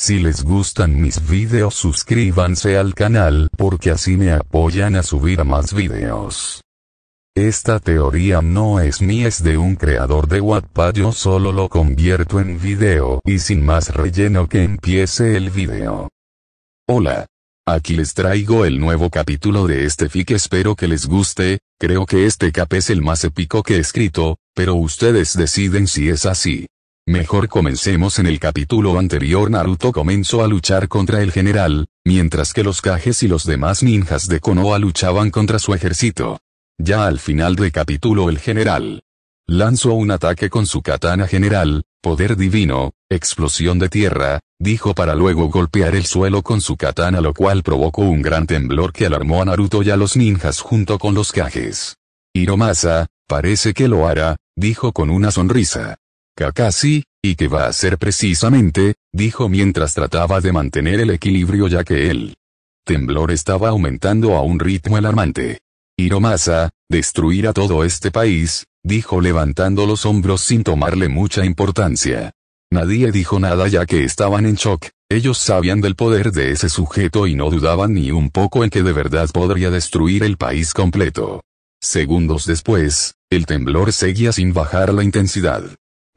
Si les gustan mis videos suscríbanse al canal porque así me apoyan a subir más videos. Esta teoría no es mía es de un creador de Wattpad yo solo lo convierto en video y sin más relleno que empiece el video. Hola. Aquí les traigo el nuevo capítulo de este fic espero que les guste, creo que este cap es el más épico que he escrito, pero ustedes deciden si es así. Mejor comencemos en el capítulo anterior Naruto comenzó a luchar contra el general, mientras que los cajes y los demás ninjas de Konoha luchaban contra su ejército. Ya al final de capítulo el general lanzó un ataque con su katana general, poder divino, explosión de tierra, dijo para luego golpear el suelo con su katana lo cual provocó un gran temblor que alarmó a Naruto y a los ninjas junto con los cajes. Hiromasa, parece que lo hará, dijo con una sonrisa casi y que va a ser precisamente, dijo mientras trataba de mantener el equilibrio ya que el temblor estaba aumentando a un ritmo alarmante. Hiromasa, destruir a todo este país, dijo levantando los hombros sin tomarle mucha importancia. Nadie dijo nada ya que estaban en shock, ellos sabían del poder de ese sujeto y no dudaban ni un poco en que de verdad podría destruir el país completo. Segundos después, el temblor seguía sin bajar la intensidad.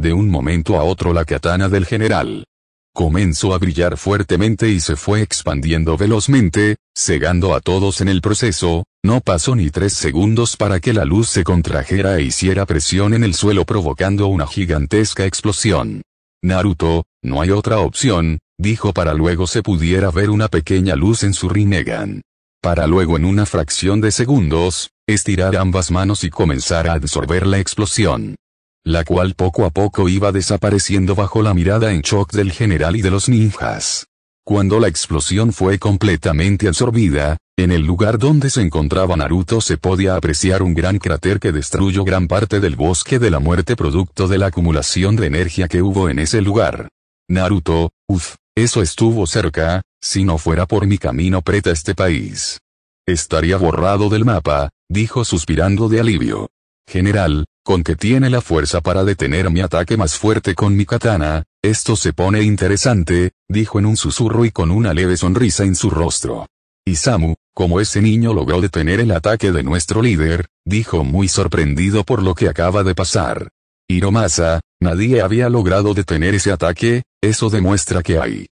De un momento a otro la katana del general comenzó a brillar fuertemente y se fue expandiendo velozmente, cegando a todos en el proceso, no pasó ni tres segundos para que la luz se contrajera e hiciera presión en el suelo provocando una gigantesca explosión. Naruto, no hay otra opción, dijo para luego se pudiera ver una pequeña luz en su Rinnegan. Para luego en una fracción de segundos, estirar ambas manos y comenzar a absorber la explosión la cual poco a poco iba desapareciendo bajo la mirada en shock del general y de los ninjas. Cuando la explosión fue completamente absorbida, en el lugar donde se encontraba Naruto se podía apreciar un gran cráter que destruyó gran parte del bosque de la muerte producto de la acumulación de energía que hubo en ese lugar. Naruto, uff, eso estuvo cerca, si no fuera por mi camino preta este país. Estaría borrado del mapa, dijo suspirando de alivio. General, con que tiene la fuerza para detener mi ataque más fuerte con mi katana, esto se pone interesante, dijo en un susurro y con una leve sonrisa en su rostro. Isamu, como ese niño logró detener el ataque de nuestro líder, dijo muy sorprendido por lo que acaba de pasar. Hiromasa, nadie había logrado detener ese ataque, eso demuestra que hay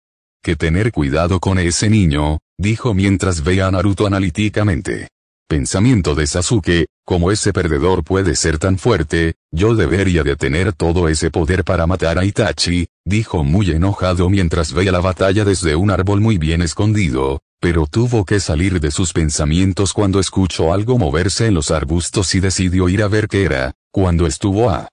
que tener cuidado con ese niño, dijo mientras ve a Naruto analíticamente. Pensamiento de Sasuke, como ese perdedor puede ser tan fuerte, yo debería de tener todo ese poder para matar a Itachi, dijo muy enojado mientras veía la batalla desde un árbol muy bien escondido, pero tuvo que salir de sus pensamientos cuando escuchó algo moverse en los arbustos y decidió ir a ver qué era, cuando estuvo a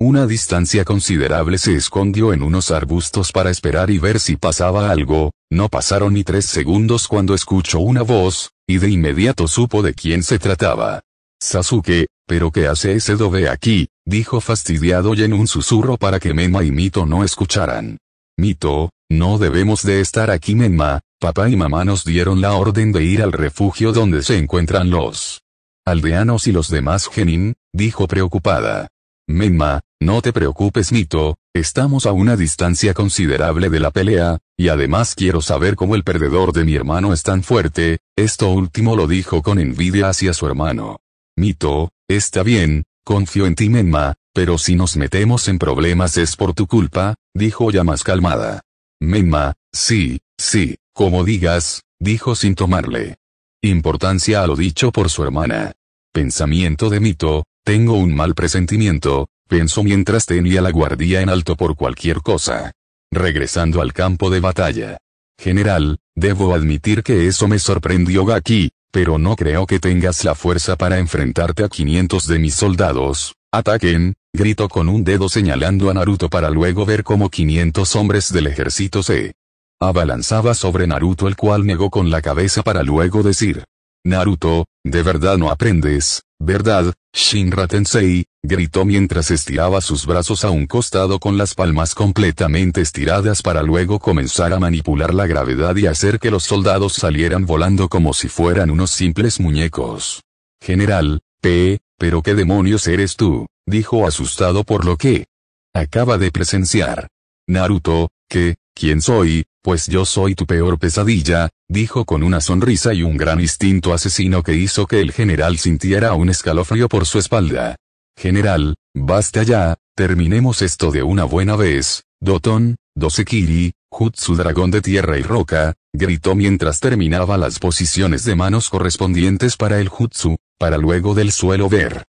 una distancia considerable se escondió en unos arbustos para esperar y ver si pasaba algo, no pasaron ni tres segundos cuando escuchó una voz, y de inmediato supo de quién se trataba. Sasuke, ¿pero qué hace ese dobe aquí? dijo fastidiado y en un susurro para que Menma y Mito no escucharan. Mito, no debemos de estar aquí Menma, papá y mamá nos dieron la orden de ir al refugio donde se encuentran los aldeanos y los demás genin, dijo preocupada. Menma, no te preocupes Mito, estamos a una distancia considerable de la pelea, y además quiero saber cómo el perdedor de mi hermano es tan fuerte, esto último lo dijo con envidia hacia su hermano. Mito, está bien, confío en ti Menma, pero si nos metemos en problemas es por tu culpa, dijo ya más calmada. Menma, sí, sí, como digas, dijo sin tomarle importancia a lo dicho por su hermana. Pensamiento de Mito, tengo un mal presentimiento, pensó mientras tenía la guardia en alto por cualquier cosa. Regresando al campo de batalla. General, debo admitir que eso me sorprendió Gaki, pero no creo que tengas la fuerza para enfrentarte a 500 de mis soldados. Ataquen, gritó con un dedo señalando a Naruto para luego ver cómo 500 hombres del ejército se abalanzaba sobre Naruto el cual negó con la cabeza para luego decir, Naruto, ¿de verdad no aprendes? ¿Verdad, Shinra Tensei? gritó mientras estiraba sus brazos a un costado con las palmas completamente estiradas para luego comenzar a manipular la gravedad y hacer que los soldados salieran volando como si fueran unos simples muñecos. General, P, pero qué demonios eres tú, dijo asustado por lo que acaba de presenciar. Naruto, ¿qué, quién soy? Pues yo soy tu peor pesadilla, dijo con una sonrisa y un gran instinto asesino que hizo que el general sintiera un escalofrío por su espalda. General, basta ya, terminemos esto de una buena vez. Doton, Dosekiri, Jutsu dragón de tierra y roca, gritó mientras terminaba las posiciones de manos correspondientes para el Jutsu, para luego del suelo ver,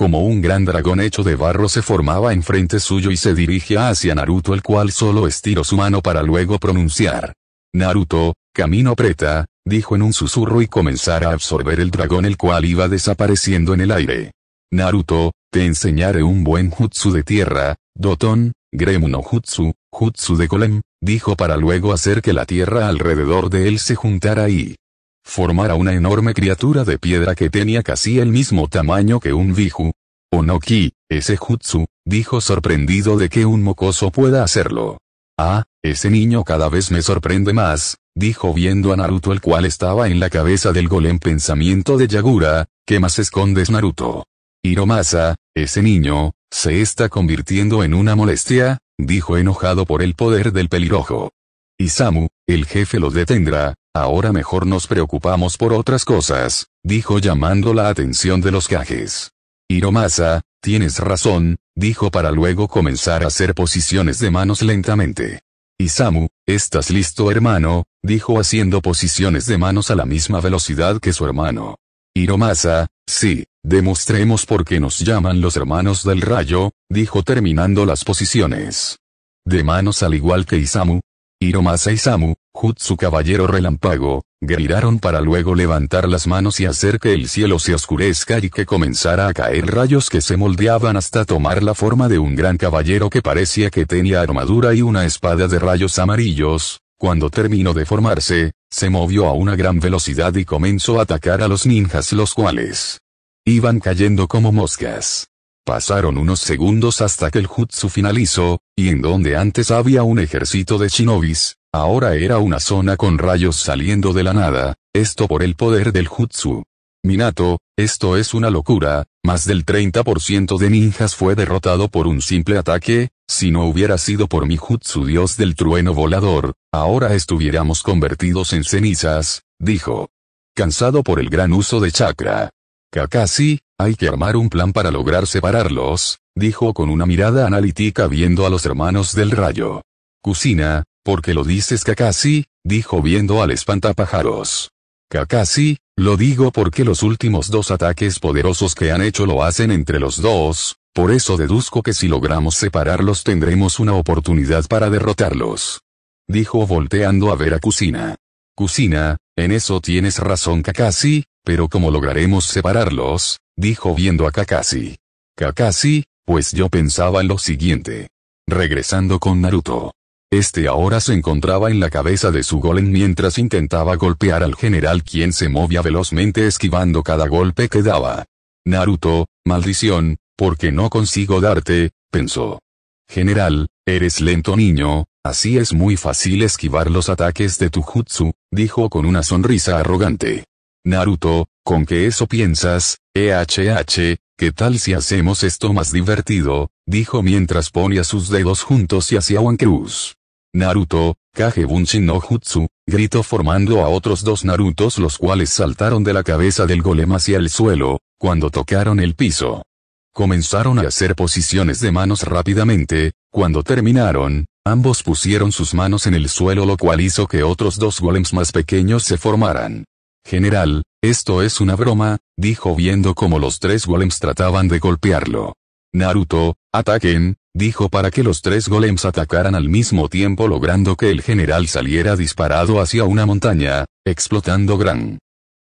como un gran dragón hecho de barro se formaba enfrente suyo y se dirigía hacia Naruto el cual solo estiró su mano para luego pronunciar. Naruto, camino preta, dijo en un susurro y comenzara a absorber el dragón el cual iba desapareciendo en el aire. Naruto, te enseñaré un buen jutsu de tierra, Doton, gremuno jutsu, jutsu de golem, dijo para luego hacer que la tierra alrededor de él se juntara y, Formara una enorme criatura de piedra que tenía casi el mismo tamaño que un Biju. Onoki, ese jutsu, dijo sorprendido de que un mocoso pueda hacerlo. Ah, ese niño cada vez me sorprende más, dijo viendo a Naruto el cual estaba en la cabeza del golem pensamiento de Yagura, ¿qué más escondes Naruto? Hiromasa, ese niño, se está convirtiendo en una molestia, dijo enojado por el poder del pelirrojo. Isamu, el jefe lo detendrá, Ahora mejor nos preocupamos por otras cosas, dijo llamando la atención de los cajes. Hiromasa, tienes razón, dijo para luego comenzar a hacer posiciones de manos lentamente. Isamu, estás listo hermano, dijo haciendo posiciones de manos a la misma velocidad que su hermano. Hiromasa, sí, demostremos por qué nos llaman los hermanos del rayo, dijo terminando las posiciones. De manos al igual que Isamu. Hiromasa Isamu, jutsu caballero relámpago, gritaron para luego levantar las manos y hacer que el cielo se oscurezca y que comenzara a caer rayos que se moldeaban hasta tomar la forma de un gran caballero que parecía que tenía armadura y una espada de rayos amarillos, cuando terminó de formarse, se movió a una gran velocidad y comenzó a atacar a los ninjas los cuales iban cayendo como moscas. Pasaron unos segundos hasta que el jutsu finalizó, y en donde antes había un ejército de shinobis, Ahora era una zona con rayos saliendo de la nada, esto por el poder del jutsu. Minato, esto es una locura, más del 30% de ninjas fue derrotado por un simple ataque, si no hubiera sido por mi jutsu dios del trueno volador, ahora estuviéramos convertidos en cenizas, dijo. Cansado por el gran uso de chakra. Kakashi, hay que armar un plan para lograr separarlos, dijo con una mirada analítica viendo a los hermanos del rayo. Kusina, porque lo dices Kakashi, dijo viendo al espantapájaros. Kakashi, lo digo porque los últimos dos ataques poderosos que han hecho lo hacen entre los dos, por eso deduzco que si logramos separarlos tendremos una oportunidad para derrotarlos. Dijo volteando a ver a Kusina. Kusina, en eso tienes razón Kakashi, pero ¿cómo lograremos separarlos? Dijo viendo a Kakashi. Kakashi, pues yo pensaba en lo siguiente. Regresando con Naruto. Este ahora se encontraba en la cabeza de su golem mientras intentaba golpear al general quien se movía velozmente esquivando cada golpe que daba. Naruto, maldición, porque no consigo darte, pensó. General, eres lento niño, así es muy fácil esquivar los ataques de tu jutsu, dijo con una sonrisa arrogante. Naruto, ¿con qué eso piensas? EHH, ¿qué tal si hacemos esto más divertido? dijo mientras ponía sus dedos juntos y hacia un Cruz. Naruto, Kage Bunshin no Jutsu, gritó formando a otros dos Narutos los cuales saltaron de la cabeza del golem hacia el suelo, cuando tocaron el piso. Comenzaron a hacer posiciones de manos rápidamente, cuando terminaron, ambos pusieron sus manos en el suelo lo cual hizo que otros dos golems más pequeños se formaran. General, esto es una broma, dijo viendo cómo los tres golems trataban de golpearlo. Naruto, ataquen, Dijo para que los tres golems atacaran al mismo tiempo logrando que el general saliera disparado hacia una montaña, explotando gran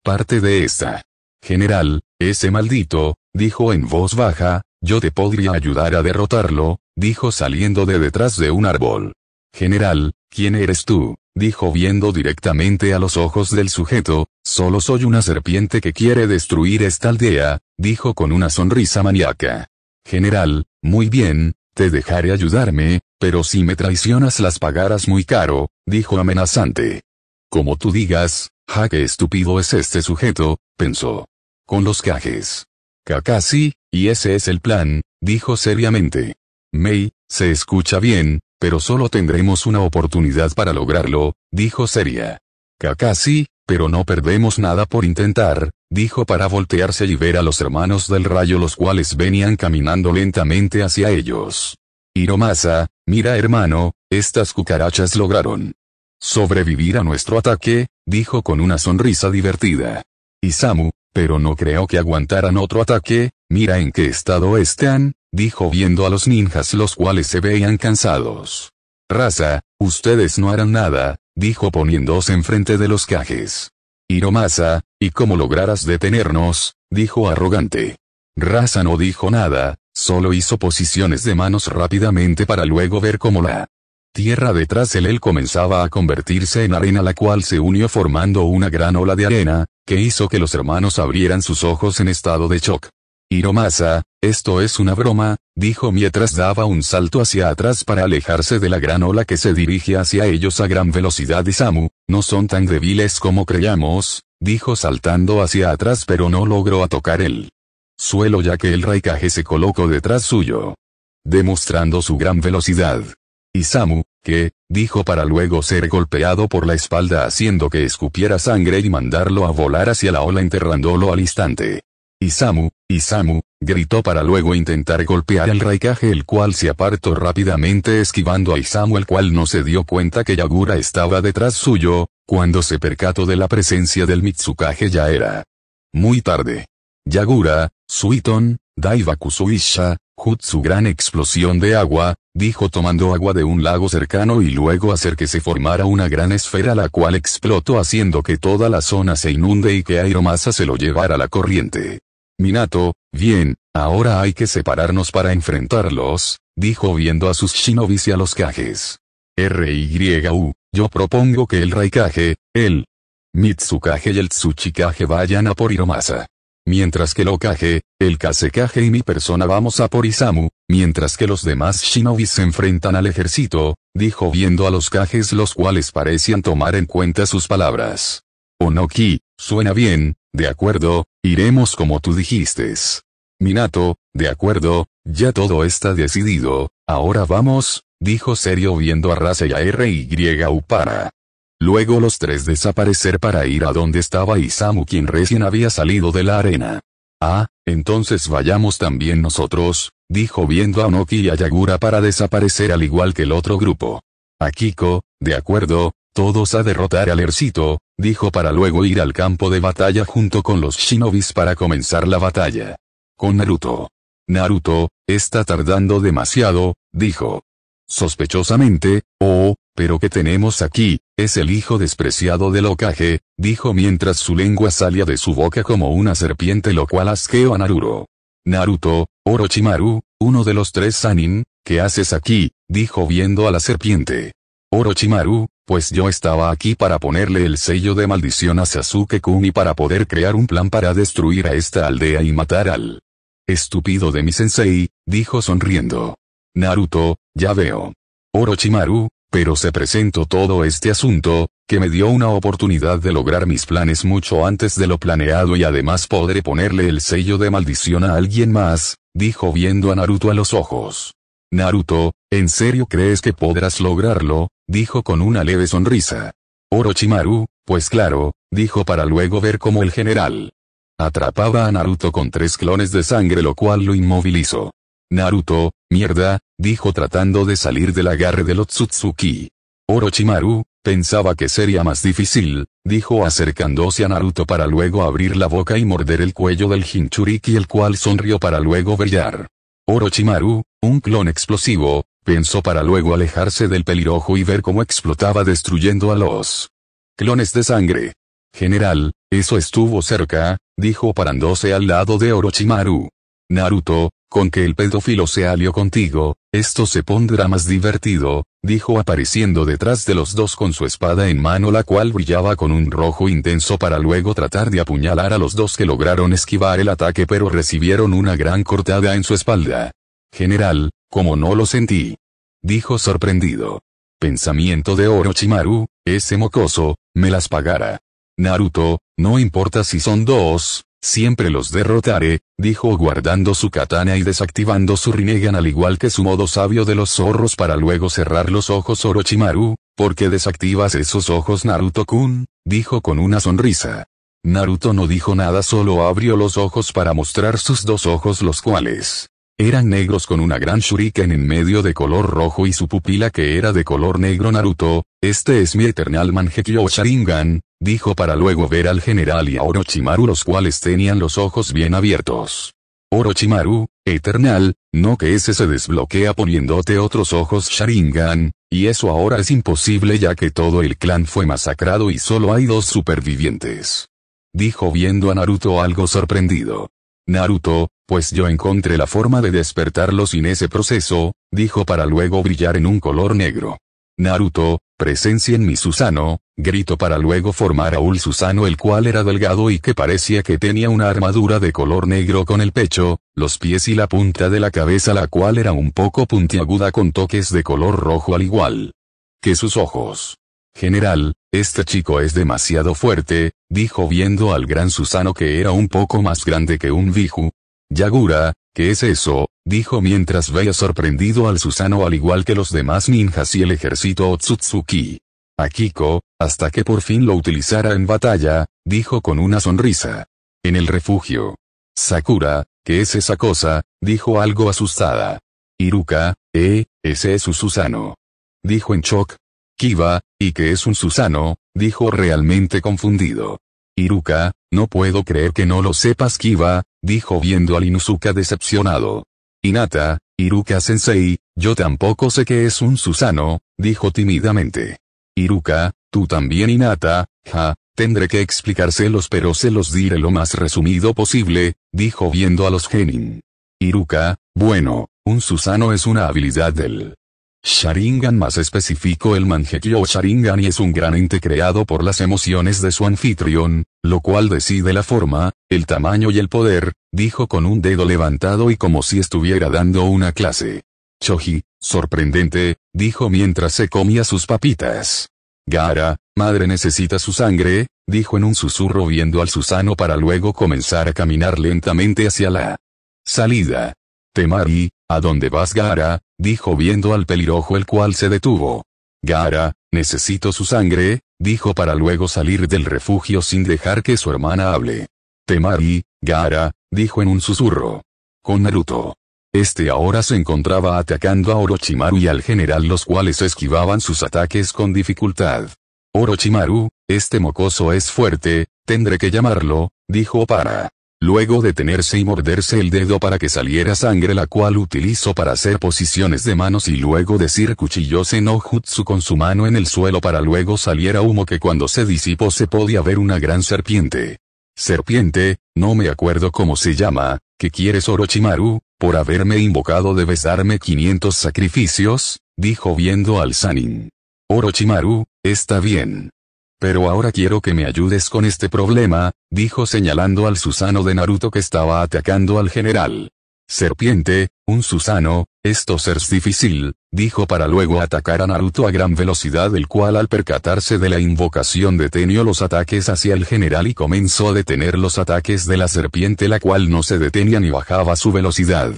parte de esta. General, ese maldito, dijo en voz baja, yo te podría ayudar a derrotarlo, dijo saliendo de detrás de un árbol. General, ¿quién eres tú? dijo viendo directamente a los ojos del sujeto, solo soy una serpiente que quiere destruir esta aldea, dijo con una sonrisa maníaca. General, muy bien, te dejaré ayudarme, pero si me traicionas las pagarás muy caro, dijo amenazante. Como tú digas, ja que estúpido es este sujeto, pensó. Con los cajes. Kakasi, y ese es el plan, dijo seriamente. Mei, se escucha bien, pero solo tendremos una oportunidad para lograrlo, dijo seria. Kakasi. Pero no perdemos nada por intentar, dijo para voltearse y ver a los hermanos del rayo los cuales venían caminando lentamente hacia ellos. Hiromasa, mira hermano, estas cucarachas lograron sobrevivir a nuestro ataque, dijo con una sonrisa divertida. Isamu, pero no creo que aguantaran otro ataque, mira en qué estado están, dijo viendo a los ninjas los cuales se veían cansados. Raza, Ustedes no harán nada, dijo poniéndose enfrente de los cajes. Hiromasa, ah, ¿y cómo lograrás detenernos? dijo arrogante. Raza no dijo nada, solo hizo posiciones de manos rápidamente para luego ver cómo la tierra detrás de él comenzaba a convertirse en arena la cual se unió formando una gran ola de arena, que hizo que los hermanos abrieran sus ojos en estado de shock. Hiromasa, esto es una broma, dijo mientras daba un salto hacia atrás para alejarse de la gran ola que se dirige hacia ellos a gran velocidad Isamu, no son tan débiles como creíamos, dijo saltando hacia atrás pero no logró a tocar el suelo ya que el Raikage se colocó detrás suyo. Demostrando su gran velocidad. Isamu, que, dijo para luego ser golpeado por la espalda haciendo que escupiera sangre y mandarlo a volar hacia la ola enterrándolo al instante. Isamu, Isamu, gritó para luego intentar golpear al raikage el cual se apartó rápidamente esquivando a Isamu el cual no se dio cuenta que Yagura estaba detrás suyo, cuando se percató de la presencia del Mitsukage ya era. Muy tarde. Yagura, Suiton, Suisha, Jutsu gran explosión de agua, dijo tomando agua de un lago cercano y luego hacer que se formara una gran esfera la cual explotó haciendo que toda la zona se inunde y que Airomasa se lo llevara la corriente. Minato, bien, ahora hay que separarnos para enfrentarlos, dijo viendo a sus shinobis y a los Kages. R.Y.U., yo propongo que el Raikage, el Mitsukage y el Tsuchikage vayan a por Iromasa. Mientras que el Okage, el Kasekage y mi persona vamos a por Isamu, mientras que los demás shinobis se enfrentan al ejército, dijo viendo a los cajes, los cuales parecían tomar en cuenta sus palabras. Onoki, suena bien, de acuerdo, Iremos como tú dijiste. Minato, de acuerdo, ya todo está decidido, ahora vamos, dijo serio viendo a Rase y a R.Y. Upara. Luego los tres desaparecer para ir a donde estaba Isamu quien recién había salido de la arena. Ah, entonces vayamos también nosotros, dijo viendo a Noki y a Yagura para desaparecer al igual que el otro grupo. Akiko, de acuerdo, todos a derrotar al Ercito, dijo para luego ir al campo de batalla junto con los shinobis para comenzar la batalla. Con Naruto. Naruto, está tardando demasiado, dijo. Sospechosamente, oh, pero que tenemos aquí, es el hijo despreciado del Okage, dijo mientras su lengua salía de su boca como una serpiente lo cual asqueó a Naruto. Naruto, Orochimaru, uno de los tres Sanin, ¿qué haces aquí? dijo viendo a la serpiente. Orochimaru, pues yo estaba aquí para ponerle el sello de maldición a Sasuke-kun y para poder crear un plan para destruir a esta aldea y matar al estúpido de mi sensei, dijo sonriendo. Naruto, ya veo. Orochimaru, pero se presentó todo este asunto, que me dio una oportunidad de lograr mis planes mucho antes de lo planeado y además podré ponerle el sello de maldición a alguien más, dijo viendo a Naruto a los ojos. Naruto, ¿en serio crees que podrás lograrlo? dijo con una leve sonrisa. Orochimaru, pues claro, dijo para luego ver cómo el general atrapaba a Naruto con tres clones de sangre lo cual lo inmovilizó. Naruto, mierda, dijo tratando de salir del agarre de Otsutsuki. Orochimaru, pensaba que sería más difícil, dijo acercándose a Naruto para luego abrir la boca y morder el cuello del Hinchuriki el cual sonrió para luego brillar. Orochimaru, un clon explosivo, pensó para luego alejarse del pelirrojo y ver cómo explotaba destruyendo a los clones de sangre. General, eso estuvo cerca, dijo parándose al lado de Orochimaru. Naruto, con que el pedófilo se alió contigo, esto se pondrá más divertido, dijo apareciendo detrás de los dos con su espada en mano la cual brillaba con un rojo intenso para luego tratar de apuñalar a los dos que lograron esquivar el ataque pero recibieron una gran cortada en su espalda. General, como no lo sentí. Dijo sorprendido. Pensamiento de Orochimaru, ese mocoso, me las pagará. Naruto, no importa si son dos, Siempre los derrotaré, dijo guardando su katana y desactivando su Rinnegan al igual que su modo sabio de los zorros para luego cerrar los ojos Orochimaru, porque desactivas esos ojos Naruto-kun, dijo con una sonrisa. Naruto no dijo nada solo abrió los ojos para mostrar sus dos ojos los cuales, eran negros con una gran shuriken en medio de color rojo y su pupila que era de color negro Naruto, este es mi Eternal Mangekyo Sharingan, dijo para luego ver al general y a Orochimaru los cuales tenían los ojos bien abiertos. Orochimaru, Eternal, no que ese se desbloquea poniéndote otros ojos Sharingan, y eso ahora es imposible ya que todo el clan fue masacrado y solo hay dos supervivientes. Dijo viendo a Naruto algo sorprendido. Naruto, pues yo encontré la forma de despertarlo sin ese proceso, dijo para luego brillar en un color negro. Naruto, presencia en mi Susano, gritó para luego formar a un Susano el cual era delgado y que parecía que tenía una armadura de color negro con el pecho, los pies y la punta de la cabeza la cual era un poco puntiaguda con toques de color rojo al igual que sus ojos. General, este chico es demasiado fuerte, dijo viendo al gran Susano que era un poco más grande que un biju. Yagura, ¿qué es eso? dijo mientras veía sorprendido al Susano al igual que los demás ninjas y el ejército Otsutsuki. Akiko, hasta que por fin lo utilizara en batalla, dijo con una sonrisa. En el refugio. Sakura, ¿qué es esa cosa? dijo algo asustada. Iruka, eh, ese es su Susano. Dijo en shock. Kiba, ¿y qué es un Susano? dijo realmente confundido. Iruka, no puedo creer que no lo sepas Kiba, dijo viendo al Inuzuka decepcionado. inata Iruka-sensei, yo tampoco sé qué es un Susano, dijo tímidamente. Iruka, tú también Inata, ja, tendré que explicárselos pero se los diré lo más resumido posible, dijo viendo a los genin. Iruka, bueno, un Susano es una habilidad del Sharingan más específico el Mangekyo Sharingan y es un gran ente creado por las emociones de su anfitrión, lo cual decide la forma, el tamaño y el poder, dijo con un dedo levantado y como si estuviera dando una clase. Choji, sorprendente, dijo mientras se comía sus papitas. Gara, madre necesita su sangre, dijo en un susurro viendo al Susano para luego comenzar a caminar lentamente hacia la salida. Temari, ¿a dónde vas Gara? dijo viendo al pelirojo el cual se detuvo. Gara, necesito su sangre, dijo para luego salir del refugio sin dejar que su hermana hable. Temari, Gara, dijo en un susurro. Con Naruto. Este ahora se encontraba atacando a Orochimaru y al general los cuales esquivaban sus ataques con dificultad. Orochimaru, este mocoso es fuerte, tendré que llamarlo, dijo para. Luego detenerse y morderse el dedo para que saliera sangre la cual utilizó para hacer posiciones de manos y luego decir cuchillose no jutsu con su mano en el suelo para luego saliera humo que cuando se disipó se podía ver una gran serpiente. Serpiente, no me acuerdo cómo se llama, ¿qué quieres Orochimaru, por haberme invocado debes darme 500 sacrificios, dijo viendo al Sanin. Orochimaru, está bien. Pero ahora quiero que me ayudes con este problema, dijo señalando al Susano de Naruto que estaba atacando al general. Serpiente, un Susano, esto ser's difícil, dijo para luego atacar a Naruto a gran velocidad el cual al percatarse de la invocación detenió los ataques hacia el general y comenzó a detener los ataques de la serpiente la cual no se detenía ni bajaba su velocidad.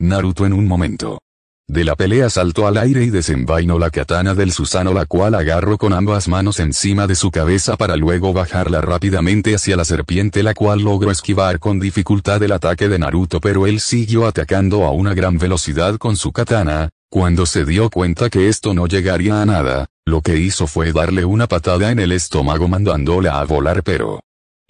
Naruto en un momento de la pelea saltó al aire y desenvainó la katana del Susano la cual agarró con ambas manos encima de su cabeza para luego bajarla rápidamente hacia la serpiente la cual logró esquivar con dificultad el ataque de Naruto pero él siguió atacando a una gran velocidad con su katana, cuando se dio cuenta que esto no llegaría a nada, lo que hizo fue darle una patada en el estómago mandándola a volar pero,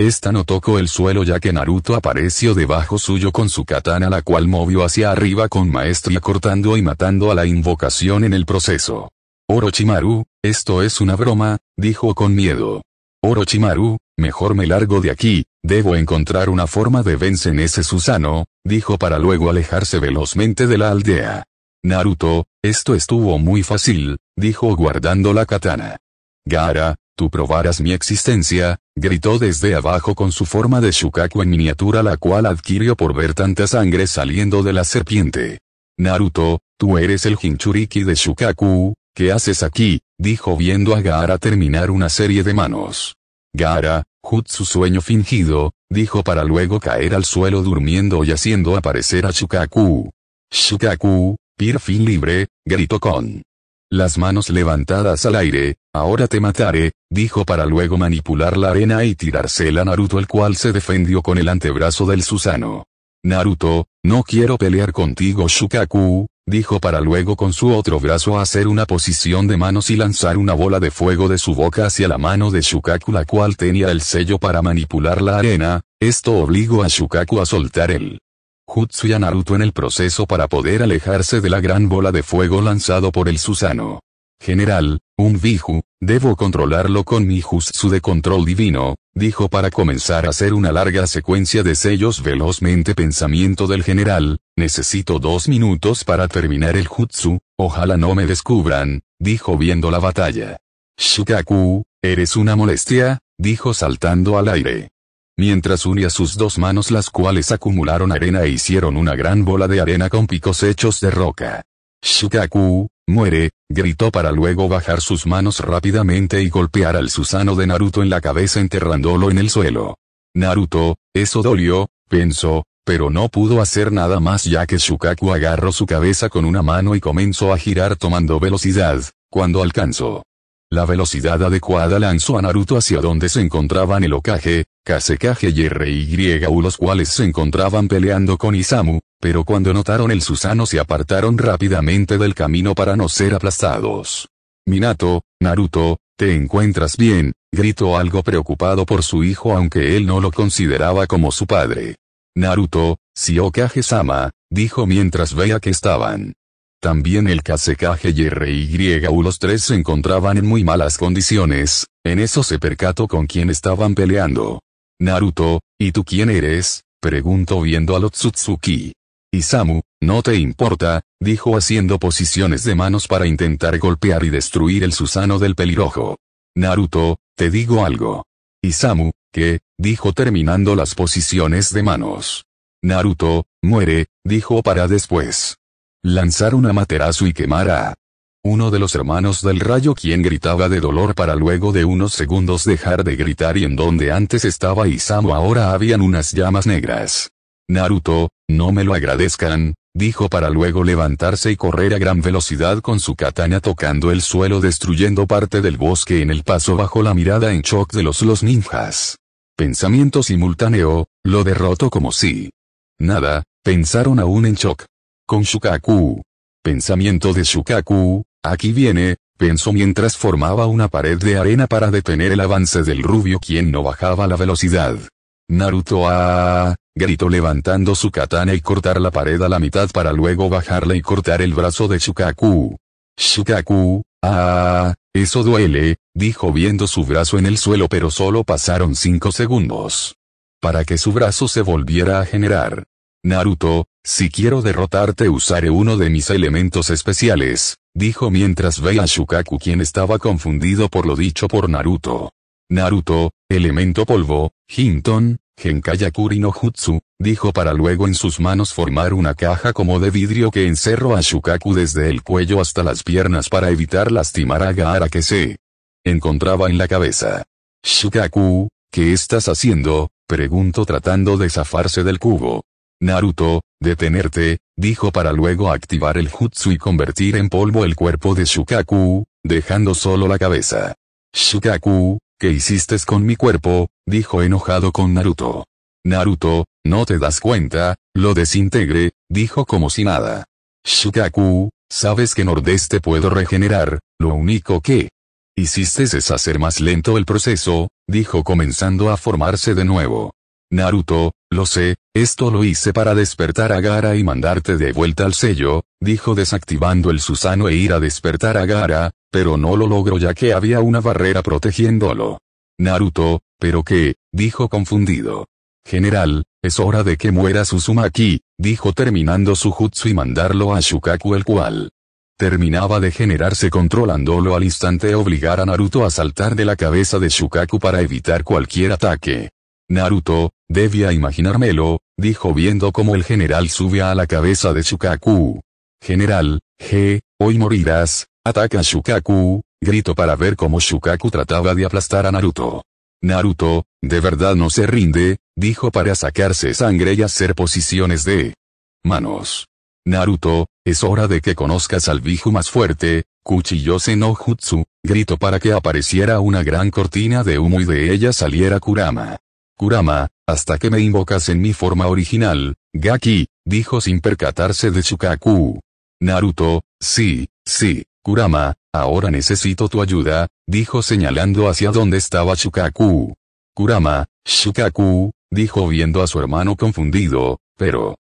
esta no tocó el suelo ya que Naruto apareció debajo suyo con su katana la cual movió hacia arriba con maestría cortando y matando a la invocación en el proceso. Orochimaru, esto es una broma, dijo con miedo. Orochimaru, mejor me largo de aquí, debo encontrar una forma de vencer ese Susano, dijo para luego alejarse velozmente de la aldea. Naruto, esto estuvo muy fácil, dijo guardando la katana. Gara, tú probarás mi existencia, gritó desde abajo con su forma de Shukaku en miniatura la cual adquirió por ver tanta sangre saliendo de la serpiente. Naruto, tú eres el Hinchuriki de Shukaku, ¿qué haces aquí? dijo viendo a Gaara terminar una serie de manos. Gaara, Jutsu sueño fingido, dijo para luego caer al suelo durmiendo y haciendo aparecer a Shukaku. Shukaku, Pir fin libre, gritó con las manos levantadas al aire, ahora te mataré, dijo para luego manipular la arena y tirársela a Naruto el cual se defendió con el antebrazo del Susano. Naruto, no quiero pelear contigo Shukaku, dijo para luego con su otro brazo hacer una posición de manos y lanzar una bola de fuego de su boca hacia la mano de Shukaku la cual tenía el sello para manipular la arena, esto obligó a Shukaku a soltar el Jutsu y a Naruto en el proceso para poder alejarse de la gran bola de fuego lanzado por el Susano. General, un Biju, debo controlarlo con mi Jutsu de control divino, dijo para comenzar a hacer una larga secuencia de sellos velozmente pensamiento del general, necesito dos minutos para terminar el Jutsu, ojalá no me descubran, dijo viendo la batalla. Shukaku, eres una molestia, dijo saltando al aire mientras unía sus dos manos las cuales acumularon arena e hicieron una gran bola de arena con picos hechos de roca. Shukaku, muere, gritó para luego bajar sus manos rápidamente y golpear al Susano de Naruto en la cabeza enterrándolo en el suelo. Naruto, eso dolió, pensó, pero no pudo hacer nada más ya que Shukaku agarró su cabeza con una mano y comenzó a girar tomando velocidad, cuando alcanzó la velocidad adecuada lanzó a Naruto hacia donde se encontraban el Okage, Kasekage y Ryu los cuales se encontraban peleando con Isamu, pero cuando notaron el Susano se apartaron rápidamente del camino para no ser aplastados. Minato, Naruto, ¿te encuentras bien? gritó algo preocupado por su hijo aunque él no lo consideraba como su padre. Naruto, si Okage-sama, dijo mientras veía que estaban también el casecaje y U los tres se encontraban en muy malas condiciones, en eso se percató con quien estaban peleando. Naruto, ¿y tú quién eres? preguntó viendo a Lotsutsuki. Isamu, no te importa, dijo haciendo posiciones de manos para intentar golpear y destruir el Susano del pelirrojo. Naruto, te digo algo. Isamu, ¿qué?, dijo terminando las posiciones de manos. Naruto, muere, dijo para después lanzar un Materazo y quemar a uno de los hermanos del rayo quien gritaba de dolor para luego de unos segundos dejar de gritar y en donde antes estaba Isamu ahora habían unas llamas negras. Naruto, no me lo agradezcan, dijo para luego levantarse y correr a gran velocidad con su katana tocando el suelo destruyendo parte del bosque en el paso bajo la mirada en shock de los los ninjas. Pensamiento simultáneo, lo derrotó como si. Nada, pensaron aún en shock con Shukaku. Pensamiento de Shukaku, aquí viene, pensó mientras formaba una pared de arena para detener el avance del rubio quien no bajaba la velocidad. Naruto ah, gritó levantando su katana y cortar la pared a la mitad para luego bajarla y cortar el brazo de Shukaku. Shukaku, ah, eso duele, dijo viendo su brazo en el suelo pero solo pasaron 5 segundos. Para que su brazo se volviera a generar. Naruto, si quiero derrotarte usaré uno de mis elementos especiales, dijo mientras ve a Shukaku quien estaba confundido por lo dicho por Naruto. Naruto, elemento polvo, Hinton, Genkayakuri no Jutsu, dijo para luego en sus manos formar una caja como de vidrio que encerró a Shukaku desde el cuello hasta las piernas para evitar lastimar a Gaara que se encontraba en la cabeza. Shukaku, ¿qué estás haciendo? preguntó tratando de zafarse del cubo. Naruto, detenerte, dijo para luego activar el jutsu y convertir en polvo el cuerpo de Shukaku, dejando solo la cabeza. Shukaku, ¿qué hiciste con mi cuerpo? dijo enojado con Naruto. Naruto, no te das cuenta, lo desintegre, dijo como si nada. Shukaku, sabes que Nordeste puedo regenerar, lo único que hiciste es hacer más lento el proceso, dijo comenzando a formarse de nuevo. Naruto, lo sé, esto lo hice para despertar a Gara y mandarte de vuelta al sello, dijo desactivando el Susano e ir a despertar a Gara, pero no lo logro ya que había una barrera protegiéndolo. Naruto, pero qué, dijo confundido. General, es hora de que muera Susumaki, dijo terminando su jutsu y mandarlo a Shukaku el cual terminaba de generarse controlándolo al instante obligar a Naruto a saltar de la cabeza de Shukaku para evitar cualquier ataque. Naruto, Debía imaginármelo, dijo viendo cómo el general subía a la cabeza de Shukaku. General, G, hoy morirás, ataca Shukaku, gritó para ver cómo Shukaku trataba de aplastar a Naruto. Naruto, de verdad no se rinde, dijo para sacarse sangre y hacer posiciones de manos. Naruto, es hora de que conozcas al Biju más fuerte, Kuchiyose no Jutsu, gritó para que apareciera una gran cortina de humo y de ella saliera Kurama. Kurama, hasta que me invocas en mi forma original, Gaki, dijo sin percatarse de Shukaku. Naruto, sí, sí, Kurama, ahora necesito tu ayuda, dijo señalando hacia donde estaba Shukaku. Kurama, Shukaku, dijo viendo a su hermano confundido, pero...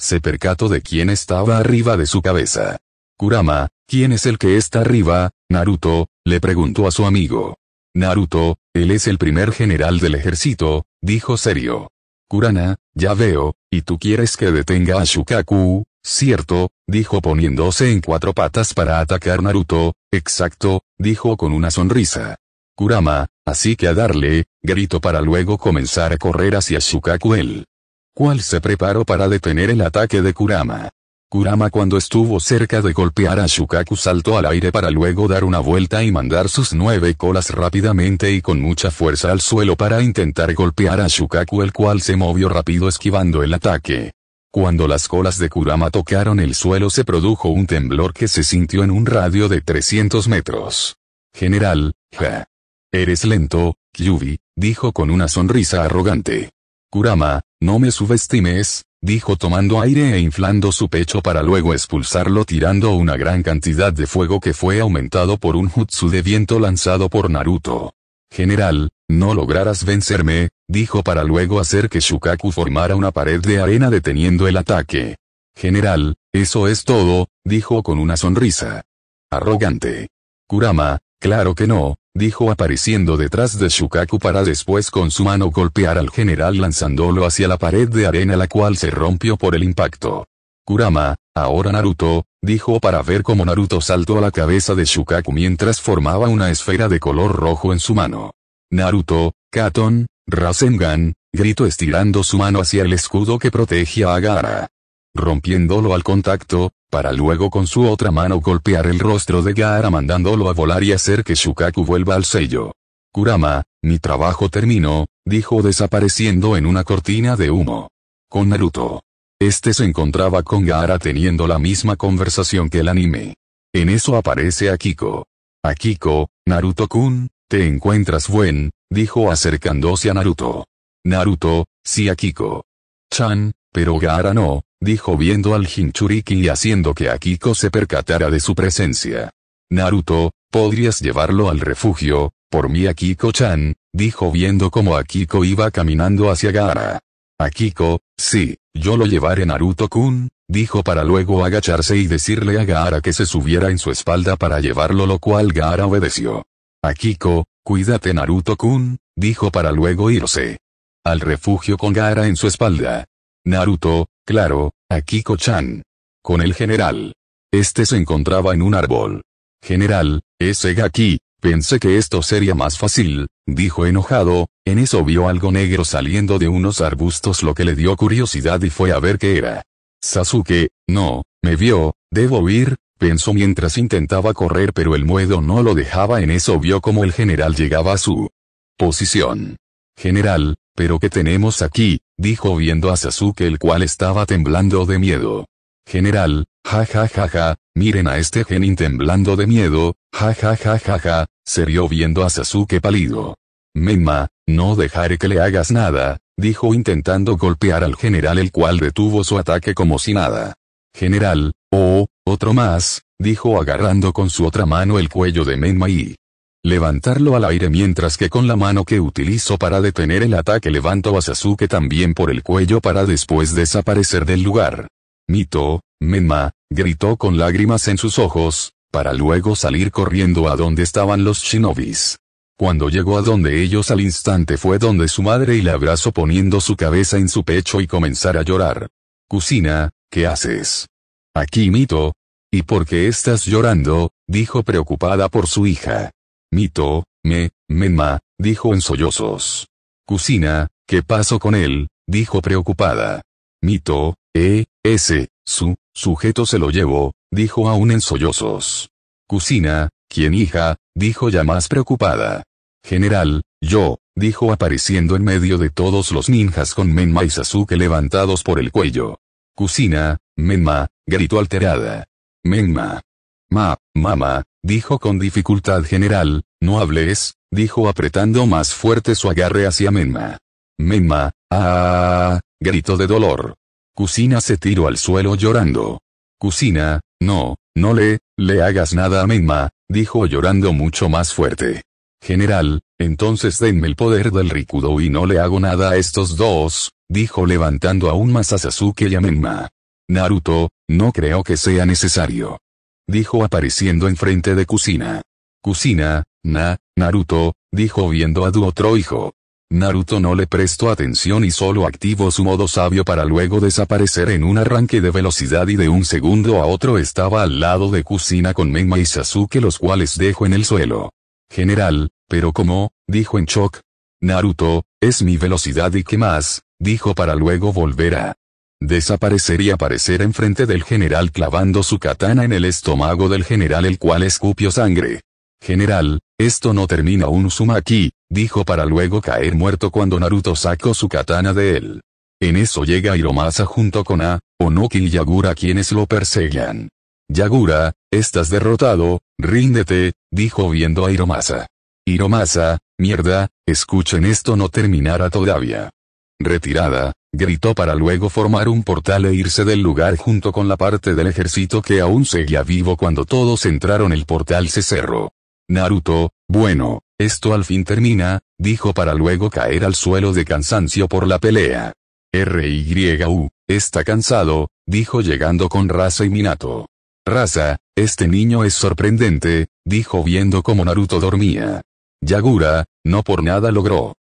Se percató de quién estaba arriba de su cabeza. Kurama, ¿quién es el que está arriba, Naruto? le preguntó a su amigo. Naruto, él es el primer general del ejército, dijo serio. Kurana, ya veo, y tú quieres que detenga a Shukaku, cierto, dijo poniéndose en cuatro patas para atacar Naruto, exacto, dijo con una sonrisa. Kurama, así que a darle, grito para luego comenzar a correr hacia Shukaku él. ¿Cuál se preparó para detener el ataque de Kurama? Kurama cuando estuvo cerca de golpear a Shukaku saltó al aire para luego dar una vuelta y mandar sus nueve colas rápidamente y con mucha fuerza al suelo para intentar golpear a Shukaku el cual se movió rápido esquivando el ataque. Cuando las colas de Kurama tocaron el suelo se produjo un temblor que se sintió en un radio de 300 metros. General, ja. Eres lento, Yubi, dijo con una sonrisa arrogante. Kurama, no me subestimes, dijo tomando aire e inflando su pecho para luego expulsarlo tirando una gran cantidad de fuego que fue aumentado por un jutsu de viento lanzado por Naruto. General, no lograrás vencerme, dijo para luego hacer que Shukaku formara una pared de arena deteniendo el ataque. General, eso es todo, dijo con una sonrisa. Arrogante. Kurama, claro que no, dijo apareciendo detrás de Shukaku para después con su mano golpear al general lanzándolo hacia la pared de arena la cual se rompió por el impacto. Kurama, ahora Naruto, dijo para ver cómo Naruto saltó a la cabeza de Shukaku mientras formaba una esfera de color rojo en su mano. Naruto, Katon, Rasengan, gritó estirando su mano hacia el escudo que protegía a Gara. Rompiéndolo al contacto, para luego con su otra mano golpear el rostro de Gaara mandándolo a volar y hacer que Shukaku vuelva al sello. Kurama, mi trabajo terminó, dijo desapareciendo en una cortina de humo. Con Naruto. Este se encontraba con Gaara teniendo la misma conversación que el anime. En eso aparece Akiko. Akiko, Naruto-kun, te encuentras buen, dijo acercándose a Naruto. Naruto, sí Akiko. Chan, pero Gaara no, dijo viendo al Hinchuriki y haciendo que Akiko se percatara de su presencia. Naruto, podrías llevarlo al refugio, por mí Akiko-chan, dijo viendo cómo Akiko iba caminando hacia Gaara. Akiko, sí, yo lo llevaré Naruto-kun, dijo para luego agacharse y decirle a Gaara que se subiera en su espalda para llevarlo lo cual Gaara obedeció. Akiko, cuídate Naruto-kun, dijo para luego irse. Al refugio con Gaara en su espalda. Naruto, Claro, aquí chan Con el general. Este se encontraba en un árbol. General, ese Gaki, pensé que esto sería más fácil, dijo enojado, en eso vio algo negro saliendo de unos arbustos lo que le dio curiosidad y fue a ver qué era. Sasuke, no, me vio, debo huir, pensó mientras intentaba correr pero el muedo no lo dejaba en eso vio como el general llegaba a su posición. General, pero ¿qué tenemos aquí? dijo viendo a Sasuke el cual estaba temblando de miedo. General, ja miren a este genin temblando de miedo, ja se rió viendo a Sasuke pálido. Menma, no dejaré que le hagas nada, dijo intentando golpear al general el cual detuvo su ataque como si nada. General, oh, otro más, dijo agarrando con su otra mano el cuello de Menma y levantarlo al aire mientras que con la mano que utilizo para detener el ataque levanto a Sasuke también por el cuello para después desaparecer del lugar. Mito, Menma, gritó con lágrimas en sus ojos, para luego salir corriendo a donde estaban los shinobis. Cuando llegó a donde ellos al instante fue donde su madre y la abrazó poniendo su cabeza en su pecho y comenzar a llorar. Cusina, ¿qué haces? Aquí Mito. ¿Y por qué estás llorando? dijo preocupada por su hija. Mito, me, Menma, dijo en sollozos. Cusina, ¿qué pasó con él? dijo preocupada. Mito, e, ese, su, sujeto se lo llevó, dijo aún en sollozos. Cusina, ¿quién hija? dijo ya más preocupada. General, yo, dijo apareciendo en medio de todos los ninjas con Menma y Sasuke levantados por el cuello. Cusina, Menma, gritó alterada. Menma. Ma, mamá, dijo con dificultad general, no hables, dijo apretando más fuerte su agarre hacia Menma. Menma, ah, gritó de dolor. Kusina se tiró al suelo llorando. Kusina, no, no le, le hagas nada a Menma, dijo llorando mucho más fuerte. General, entonces denme el poder del Rikudo y no le hago nada a estos dos, dijo levantando aún más a Sasuke y a Menma. Naruto, no creo que sea necesario dijo apareciendo enfrente de Kusina. Kusina, na, Naruto, dijo viendo a tu otro hijo. Naruto no le prestó atención y solo activó su modo sabio para luego desaparecer en un arranque de velocidad y de un segundo a otro estaba al lado de Kusina con Menma y Sasuke los cuales dejó en el suelo. General, pero como, dijo en shock. Naruto, es mi velocidad y qué más, dijo para luego volver a desaparecer y aparecer enfrente del general clavando su katana en el estómago del general el cual escupió sangre. General, esto no termina un sumaki, dijo para luego caer muerto cuando Naruto sacó su katana de él. En eso llega Hiromasa junto con A, Onoki y Yagura quienes lo perseguían. Yagura, estás derrotado, ríndete, dijo viendo a Hiromasa. Hiromasa, mierda, escuchen esto no terminará todavía. Retirada, gritó para luego formar un portal e irse del lugar junto con la parte del ejército que aún seguía vivo cuando todos entraron el portal se cerró. Naruto, bueno, esto al fin termina, dijo para luego caer al suelo de cansancio por la pelea. R.Y.U., está cansado, dijo llegando con Raza y Minato. Raza, este niño es sorprendente, dijo viendo cómo Naruto dormía. Yagura, no por nada logró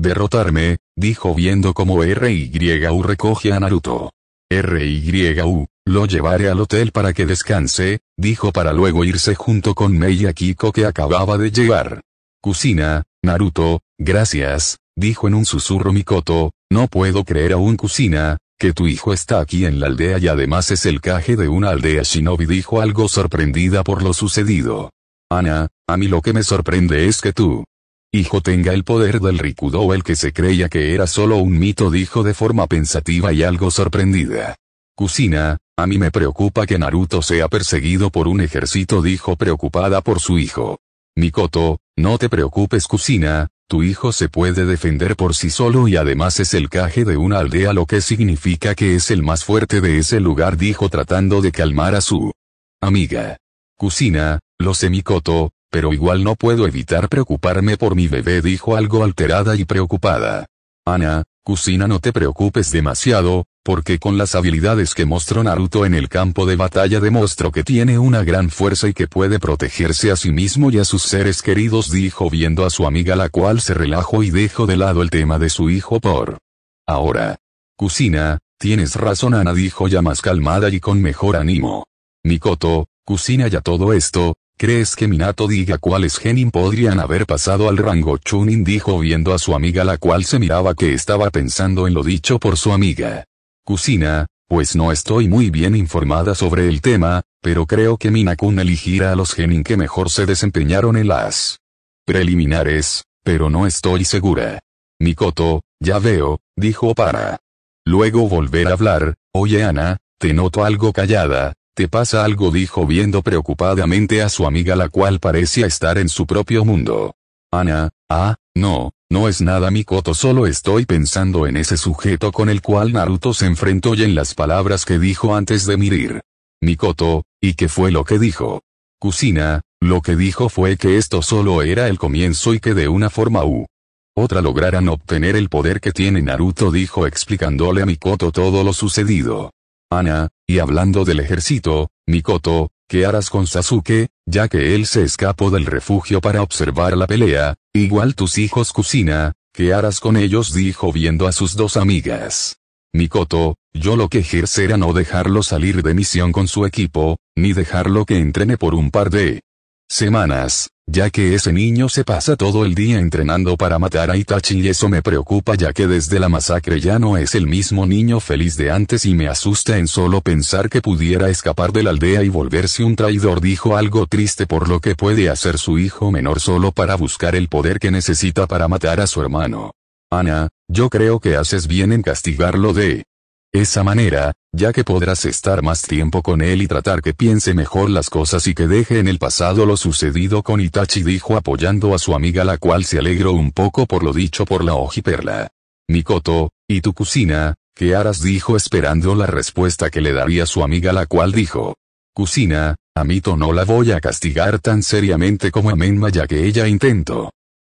derrotarme, dijo viendo cómo R.Y.U. recoge a Naruto. R.Y.U., lo llevaré al hotel para que descanse, dijo para luego irse junto con Mei y Kiko que acababa de llegar. Cusina, Naruto, gracias, dijo en un susurro Mikoto, no puedo creer aún Cusina, que tu hijo está aquí en la aldea y además es el caje de una aldea shinobi dijo algo sorprendida por lo sucedido. Ana, a mí lo que me sorprende es que tú, Hijo tenga el poder del Rikudo el que se creía que era solo un mito dijo de forma pensativa y algo sorprendida. Kusina, a mí me preocupa que Naruto sea perseguido por un ejército dijo preocupada por su hijo. Mikoto, no te preocupes Kusina, tu hijo se puede defender por sí solo y además es el caje de una aldea lo que significa que es el más fuerte de ese lugar dijo tratando de calmar a su amiga. Kusina, lo sé Mikoto, pero igual no puedo evitar preocuparme por mi bebé, dijo algo alterada y preocupada. Ana, Cucina, no te preocupes demasiado, porque con las habilidades que mostró Naruto en el campo de batalla demostró que tiene una gran fuerza y que puede protegerse a sí mismo y a sus seres queridos dijo viendo a su amiga la cual se relajó y dejó de lado el tema de su hijo por ahora. Kusina, tienes razón Ana dijo ya más calmada y con mejor ánimo. Mikoto, Cucina ya todo esto, ¿Crees que Minato diga cuáles genin podrían haber pasado al rango? Chunin dijo viendo a su amiga la cual se miraba que estaba pensando en lo dicho por su amiga. Kusina, pues no estoy muy bien informada sobre el tema, pero creo que Minakun elegirá a los genin que mejor se desempeñaron en las preliminares, pero no estoy segura. Mikoto, ya veo, dijo para. Luego volver a hablar, oye Ana, te noto algo callada, ¿Te pasa algo? dijo viendo preocupadamente a su amiga la cual parecía estar en su propio mundo. Ana, ah, no, no es nada Mikoto solo estoy pensando en ese sujeto con el cual Naruto se enfrentó y en las palabras que dijo antes de mirir. Mikoto, ¿y qué fue lo que dijo? Kusina, lo que dijo fue que esto solo era el comienzo y que de una forma u otra lograran obtener el poder que tiene Naruto dijo explicándole a Mikoto todo lo sucedido. Ana, y hablando del ejército, Mikoto, ¿qué harás con Sasuke, ya que él se escapó del refugio para observar la pelea? Igual tus hijos Kusina, ¿qué harás con ellos? dijo viendo a sus dos amigas. Mikoto, yo lo que ejerce era no dejarlo salir de misión con su equipo, ni dejarlo que entrene por un par de semanas, ya que ese niño se pasa todo el día entrenando para matar a Itachi y eso me preocupa ya que desde la masacre ya no es el mismo niño feliz de antes y me asusta en solo pensar que pudiera escapar de la aldea y volverse un traidor dijo algo triste por lo que puede hacer su hijo menor solo para buscar el poder que necesita para matar a su hermano. Ana, yo creo que haces bien en castigarlo de esa manera, ya que podrás estar más tiempo con él y tratar que piense mejor las cosas y que deje en el pasado lo sucedido con Itachi dijo apoyando a su amiga la cual se alegró un poco por lo dicho por la ojiperla. Mikoto, ¿y tu cocina? ¿Qué harás? dijo esperando la respuesta que le daría su amiga la cual dijo. Cocina, a Mito no la voy a castigar tan seriamente como a Menma ya que ella intentó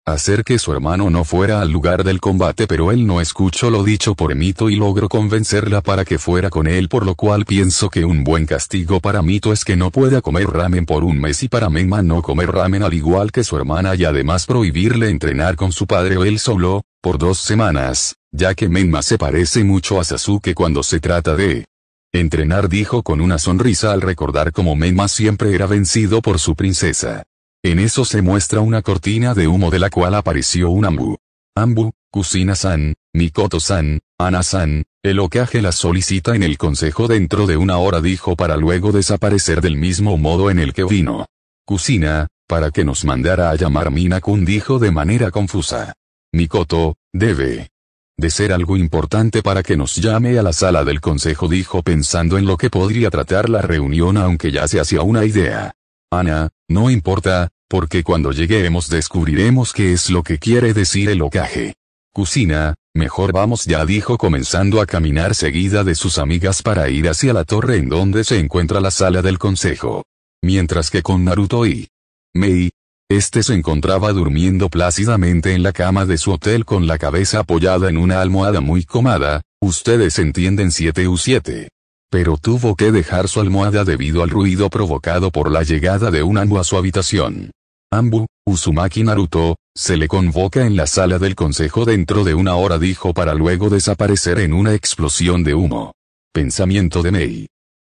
hacer que su hermano no fuera al lugar del combate pero él no escuchó lo dicho por Mito y logró convencerla para que fuera con él por lo cual pienso que un buen castigo para Mito es que no pueda comer ramen por un mes y para Menma no comer ramen al igual que su hermana y además prohibirle entrenar con su padre o él solo, por dos semanas, ya que Menma se parece mucho a Sasuke cuando se trata de entrenar dijo con una sonrisa al recordar cómo Menma siempre era vencido por su princesa. En eso se muestra una cortina de humo de la cual apareció un ambu. Ambu, Kusina-san, Mikoto-san, Ana-san, el ocaje la solicita en el consejo dentro de una hora dijo para luego desaparecer del mismo modo en el que vino. Kusina, para que nos mandara a llamar Minakun dijo de manera confusa. Mikoto, debe de ser algo importante para que nos llame a la sala del consejo dijo pensando en lo que podría tratar la reunión aunque ya se hacía una idea. Ana, no importa, porque cuando lleguemos descubriremos qué es lo que quiere decir el ocaje. Cocina, mejor vamos ya dijo comenzando a caminar seguida de sus amigas para ir hacia la torre en donde se encuentra la sala del consejo. Mientras que con Naruto y Mei, este se encontraba durmiendo plácidamente en la cama de su hotel con la cabeza apoyada en una almohada muy comada, ustedes entienden 7U7. Pero tuvo que dejar su almohada debido al ruido provocado por la llegada de un Anu a su habitación. Ambu, Uzumaki Naruto, se le convoca en la sala del consejo dentro de una hora dijo para luego desaparecer en una explosión de humo. Pensamiento de Mei.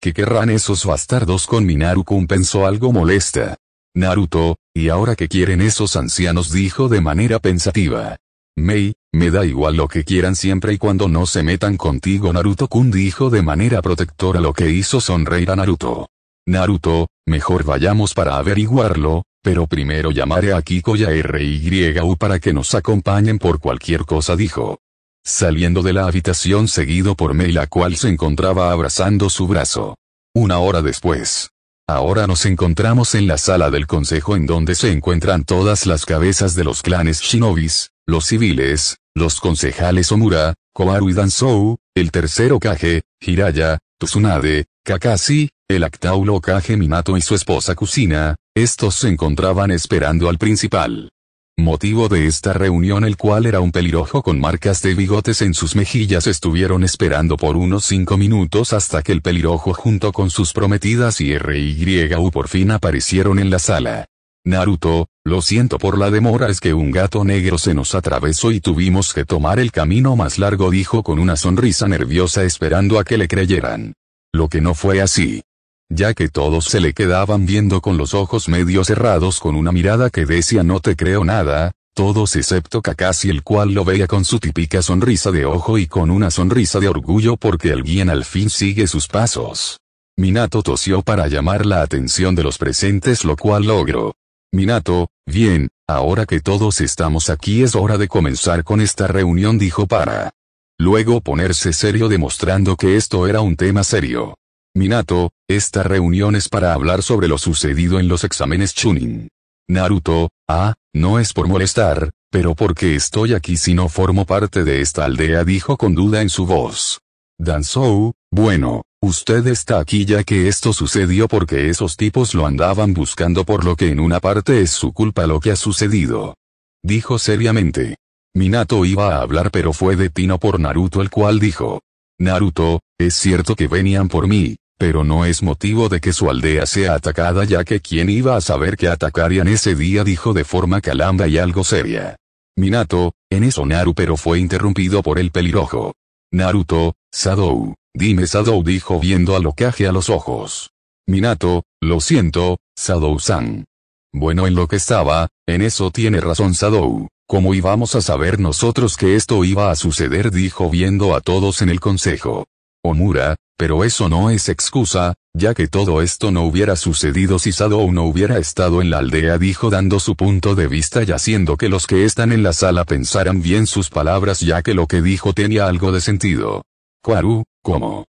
¿Qué querrán esos bastardos con mi kun pensó algo molesta? Naruto, ¿y ahora qué quieren esos ancianos? dijo de manera pensativa. Mei, me da igual lo que quieran siempre y cuando no se metan contigo Naruto-kun dijo de manera protectora lo que hizo sonreír a Naruto. Naruto, mejor vayamos para averiguarlo, pero primero llamaré a Kiko y a RYU para que nos acompañen por cualquier cosa, dijo. Saliendo de la habitación seguido por Mei la cual se encontraba abrazando su brazo. Una hora después. Ahora nos encontramos en la sala del consejo en donde se encuentran todas las cabezas de los clanes shinobis, los civiles, los concejales Omura, Koharu y Danzou, el tercero Kage, Hiraya, Tsunade, Kakashi, el Actaulo Kage Minato y su esposa Kusina, estos se encontraban esperando al principal. Motivo de esta reunión el cual era un pelirrojo con marcas de bigotes en sus mejillas estuvieron esperando por unos cinco minutos hasta que el pelirrojo junto con sus prometidas y RYU por fin aparecieron en la sala. Naruto, lo siento por la demora es que un gato negro se nos atravesó y tuvimos que tomar el camino más largo dijo con una sonrisa nerviosa esperando a que le creyeran. Lo que no fue así ya que todos se le quedaban viendo con los ojos medio cerrados con una mirada que decía no te creo nada, todos excepto Kakashi el cual lo veía con su típica sonrisa de ojo y con una sonrisa de orgullo porque alguien al fin sigue sus pasos. Minato tosió para llamar la atención de los presentes lo cual logró. Minato, bien, ahora que todos estamos aquí es hora de comenzar con esta reunión dijo para. Luego ponerse serio demostrando que esto era un tema serio. Minato, esta reunión es para hablar sobre lo sucedido en los exámenes Chunin. Naruto, ah, no es por molestar, pero porque estoy aquí si no formo parte de esta aldea dijo con duda en su voz. Danzou, bueno, usted está aquí ya que esto sucedió porque esos tipos lo andaban buscando por lo que en una parte es su culpa lo que ha sucedido. Dijo seriamente. Minato iba a hablar pero fue detenido por Naruto el cual dijo. Naruto, es cierto que venían por mí, pero no es motivo de que su aldea sea atacada ya que quien iba a saber que atacarían ese día dijo de forma calamba y algo seria. Minato, en eso Naru pero fue interrumpido por el pelirrojo. Naruto, Sadou, dime Sadou dijo viendo a locaje a los ojos. Minato, lo siento, Sadou-san. Bueno en lo que estaba, en eso tiene razón Sadou. ¿Cómo íbamos a saber nosotros que esto iba a suceder? dijo viendo a todos en el consejo. Omura, pero eso no es excusa, ya que todo esto no hubiera sucedido si Sadou no hubiera estado en la aldea, dijo dando su punto de vista y haciendo que los que están en la sala pensaran bien sus palabras, ya que lo que dijo tenía algo de sentido. Quaru, ¿cómo?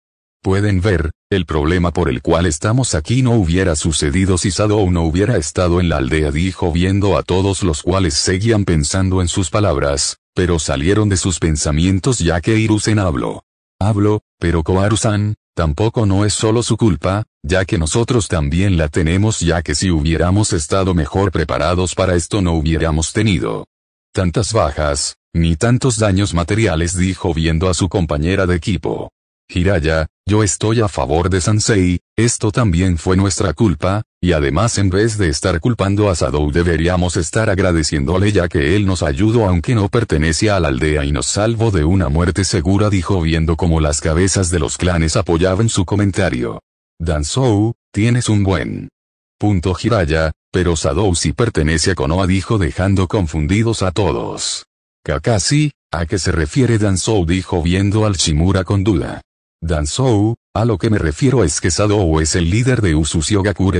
Pueden ver, el problema por el cual estamos aquí no hubiera sucedido si Sadou no hubiera estado en la aldea, dijo viendo a todos los cuales seguían pensando en sus palabras, pero salieron de sus pensamientos ya que Irusen habló. Hablo, pero Koharu-san, tampoco no es solo su culpa, ya que nosotros también la tenemos ya que si hubiéramos estado mejor preparados para esto no hubiéramos tenido tantas bajas, ni tantos daños materiales dijo viendo a su compañera de equipo. Hiraya, yo estoy a favor de Sansei, esto también fue nuestra culpa, y además en vez de estar culpando a Sadou deberíamos estar agradeciéndole ya que él nos ayudó aunque no pertenece a la aldea y nos salvo de una muerte segura dijo viendo como las cabezas de los clanes apoyaban su comentario. Danzou, tienes un buen punto pero Sadou sí pertenece a Konoha dijo dejando confundidos a todos. Kakashi, ¿a qué se refiere Danzou dijo viendo al Shimura con duda? Danzou, a lo que me refiero es que Sadou es el líder de Usu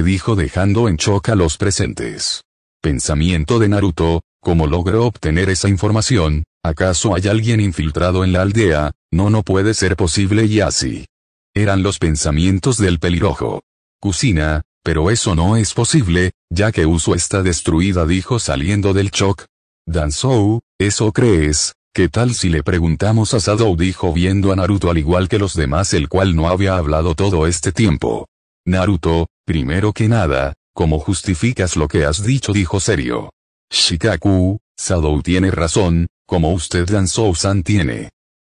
dijo dejando en shock a los presentes. Pensamiento de Naruto, ¿cómo logró obtener esa información? ¿Acaso hay alguien infiltrado en la aldea? No, no puede ser posible y así. Eran los pensamientos del pelirrojo. Kusina, pero eso no es posible, ya que Usu está destruida dijo saliendo del shock. Danzou, ¿eso crees? ¿Qué tal si le preguntamos a Sadou? dijo viendo a Naruto al igual que los demás el cual no había hablado todo este tiempo. Naruto, primero que nada, ¿cómo justificas lo que has dicho? dijo serio. Shikaku, Sadou tiene razón, como usted Danzou-san tiene.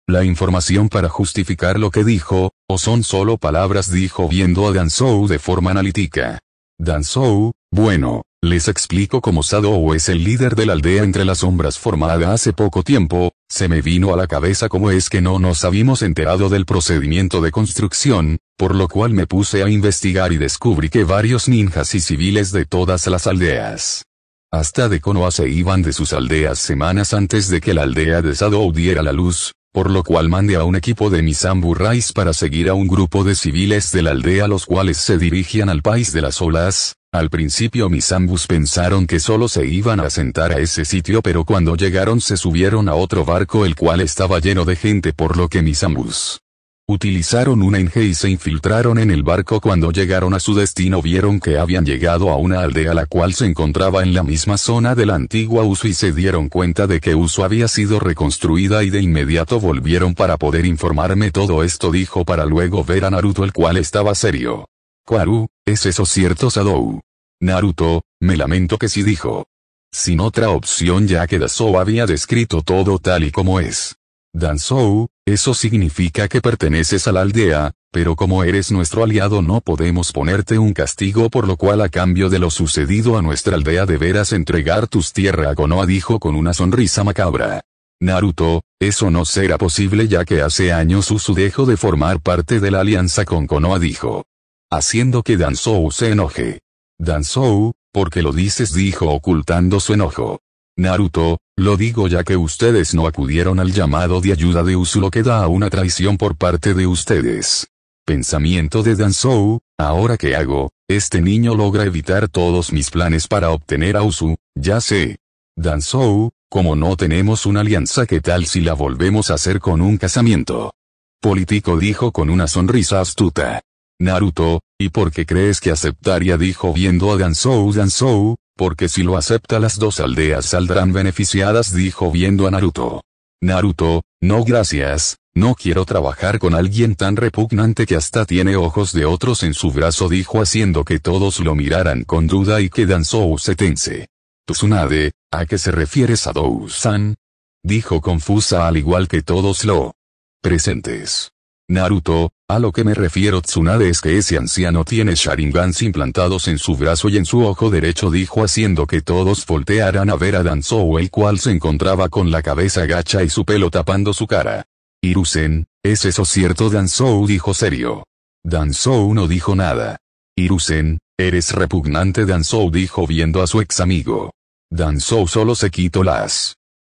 La información para justificar lo que dijo, o son solo palabras dijo viendo a Danzou de forma analítica. Danzou, bueno, les explico cómo Sadoo es el líder de la aldea entre las sombras formada hace poco tiempo, se me vino a la cabeza cómo es que no nos habíamos enterado del procedimiento de construcción, por lo cual me puse a investigar y descubrí que varios ninjas y civiles de todas las aldeas. Hasta de Konoha se iban de sus aldeas semanas antes de que la aldea de Sadou diera la luz, por lo cual mandé a un equipo de mis para seguir a un grupo de civiles de la aldea los cuales se dirigían al país de las olas, al principio mis ambus pensaron que solo se iban a sentar a ese sitio pero cuando llegaron se subieron a otro barco el cual estaba lleno de gente por lo que mis ambus. utilizaron un enje y se infiltraron en el barco cuando llegaron a su destino vieron que habían llegado a una aldea la cual se encontraba en la misma zona de la antigua Uso y se dieron cuenta de que Uso había sido reconstruida y de inmediato volvieron para poder informarme todo esto dijo para luego ver a Naruto el cual estaba serio. Kwaru, ¿es eso cierto Sadou? Naruto, me lamento que sí dijo. Sin otra opción ya que Dasou había descrito todo tal y como es. Danzou, eso significa que perteneces a la aldea, pero como eres nuestro aliado no podemos ponerte un castigo por lo cual a cambio de lo sucedido a nuestra aldea deberás entregar tus tierras a Konoha dijo con una sonrisa macabra. Naruto, eso no será posible ya que hace años Usu dejó de formar parte de la alianza con Konoha dijo haciendo que Danzou se enoje. Danzou, porque lo dices? dijo ocultando su enojo. Naruto, lo digo ya que ustedes no acudieron al llamado de ayuda de Usu lo que da a una traición por parte de ustedes. Pensamiento de Danzou, ahora que hago, este niño logra evitar todos mis planes para obtener a Usu, ya sé. Danzou, como no tenemos una alianza ¿qué tal si la volvemos a hacer con un casamiento? Político dijo con una sonrisa astuta. Naruto, ¿y por qué crees que aceptaría? dijo viendo a Gansou Gansou, porque si lo acepta las dos aldeas saldrán beneficiadas dijo viendo a Naruto. Naruto, no gracias, no quiero trabajar con alguien tan repugnante que hasta tiene ojos de otros en su brazo dijo haciendo que todos lo miraran con duda y que Danzou se tense. Tsunade, ¿a qué se refieres a san Dijo confusa al igual que todos lo presentes. Naruto, a lo que me refiero Tsunade es que ese anciano tiene Sharingans implantados en su brazo y en su ojo derecho dijo haciendo que todos voltearan a ver a Danzou el cual se encontraba con la cabeza gacha y su pelo tapando su cara. Irusen, ¿es eso cierto? Danzou dijo serio. Danzou no dijo nada. Irusen, eres repugnante Danzou dijo viendo a su ex amigo. Danzou solo se quitó las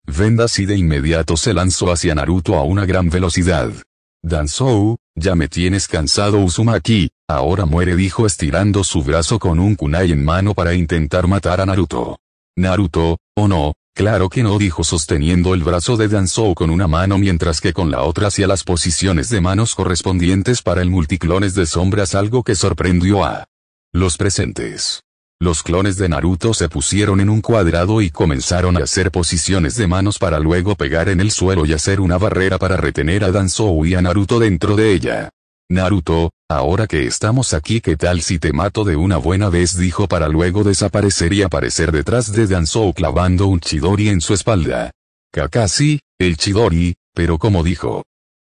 vendas y de inmediato se lanzó hacia Naruto a una gran velocidad. Danzou, ya me tienes cansado Uzumaki, ahora muere dijo estirando su brazo con un kunai en mano para intentar matar a Naruto. Naruto, o oh no, claro que no dijo sosteniendo el brazo de Danzou con una mano mientras que con la otra hacía las posiciones de manos correspondientes para el multiclones de sombras algo que sorprendió a los presentes. Los clones de Naruto se pusieron en un cuadrado y comenzaron a hacer posiciones de manos para luego pegar en el suelo y hacer una barrera para retener a Danzou y a Naruto dentro de ella. Naruto, ahora que estamos aquí qué tal si te mato de una buena vez dijo para luego desaparecer y aparecer detrás de Danzou clavando un chidori en su espalda. Kakashi, el chidori, pero como dijo,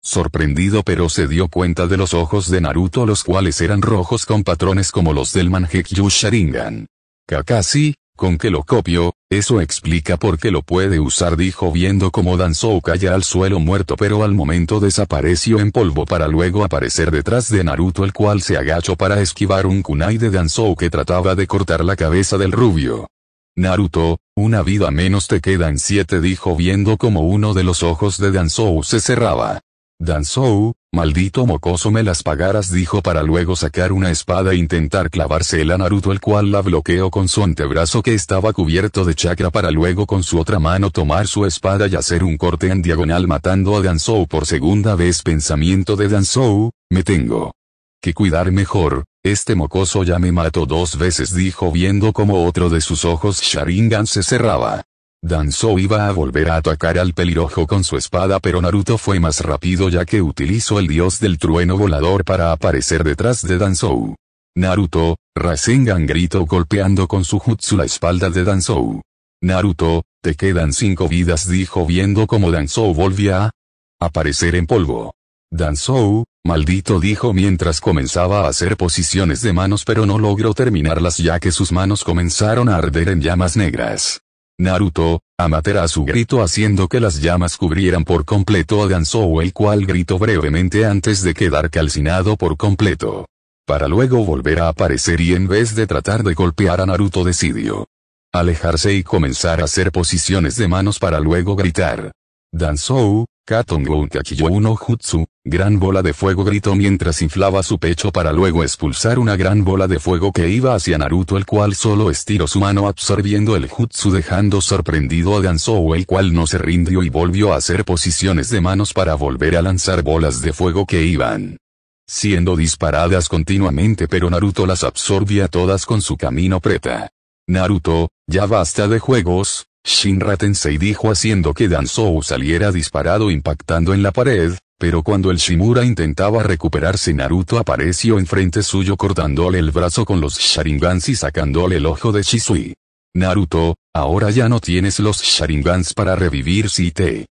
Sorprendido pero se dio cuenta de los ojos de Naruto los cuales eran rojos con patrones como los del manhekyu Sharingan. Kakashi, con que lo copio, eso explica por qué lo puede usar dijo viendo cómo danzou caía al suelo muerto pero al momento desapareció en polvo para luego aparecer detrás de Naruto el cual se agachó para esquivar un kunai de Danzou que trataba de cortar la cabeza del rubio. Naruto, una vida menos te quedan siete dijo viendo como uno de los ojos de Danzou se cerraba. Danzou, maldito mocoso me las pagaras dijo para luego sacar una espada e intentar clavársela a Naruto el cual la bloqueó con su antebrazo que estaba cubierto de chakra para luego con su otra mano tomar su espada y hacer un corte en diagonal matando a Danzou por segunda vez pensamiento de Danzou, me tengo que cuidar mejor, este mocoso ya me mató dos veces dijo viendo como otro de sus ojos Sharingan se cerraba. Danzou iba a volver a atacar al pelirrojo con su espada pero Naruto fue más rápido ya que utilizó el dios del trueno volador para aparecer detrás de Danzou. Naruto, Rasengan gritó golpeando con su jutsu la espalda de Danzou. Naruto, te quedan cinco vidas dijo viendo como Danzou volvía a aparecer en polvo. Danzou, maldito dijo mientras comenzaba a hacer posiciones de manos pero no logró terminarlas ya que sus manos comenzaron a arder en llamas negras. Naruto, su grito haciendo que las llamas cubrieran por completo a Danzou el cual gritó brevemente antes de quedar calcinado por completo. Para luego volver a aparecer y en vez de tratar de golpear a Naruto decidió alejarse y comenzar a hacer posiciones de manos para luego gritar. Danzou, Katon no Jutsu, gran bola de fuego gritó mientras inflaba su pecho para luego expulsar una gran bola de fuego que iba hacia Naruto el cual solo estiró su mano absorbiendo el jutsu dejando sorprendido a Gansou el cual no se rindió y volvió a hacer posiciones de manos para volver a lanzar bolas de fuego que iban siendo disparadas continuamente pero Naruto las absorbía todas con su camino preta. Naruto, ya basta de juegos, Shinra Tensei dijo haciendo que Danzou saliera disparado impactando en la pared, pero cuando el Shimura intentaba recuperarse Naruto apareció enfrente suyo cortándole el brazo con los Sharingans y sacándole el ojo de Shisui. Naruto, ahora ya no tienes los Sharingans para revivir si te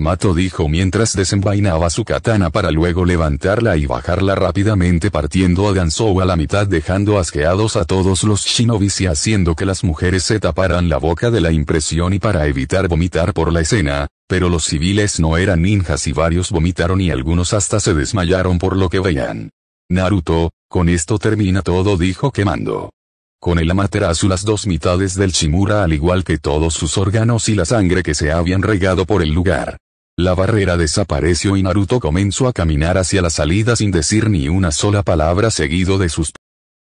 Mato dijo mientras desenvainaba su katana para luego levantarla y bajarla rápidamente partiendo a Danzou a la mitad dejando asqueados a todos los shinobis y haciendo que las mujeres se taparan la boca de la impresión y para evitar vomitar por la escena, pero los civiles no eran ninjas y varios vomitaron y algunos hasta se desmayaron por lo que veían. Naruto, con esto termina todo dijo quemando. Con el Amaterasu las dos mitades del Shimura al igual que todos sus órganos y la sangre que se habían regado por el lugar. La barrera desapareció y Naruto comenzó a caminar hacia la salida sin decir ni una sola palabra seguido de sus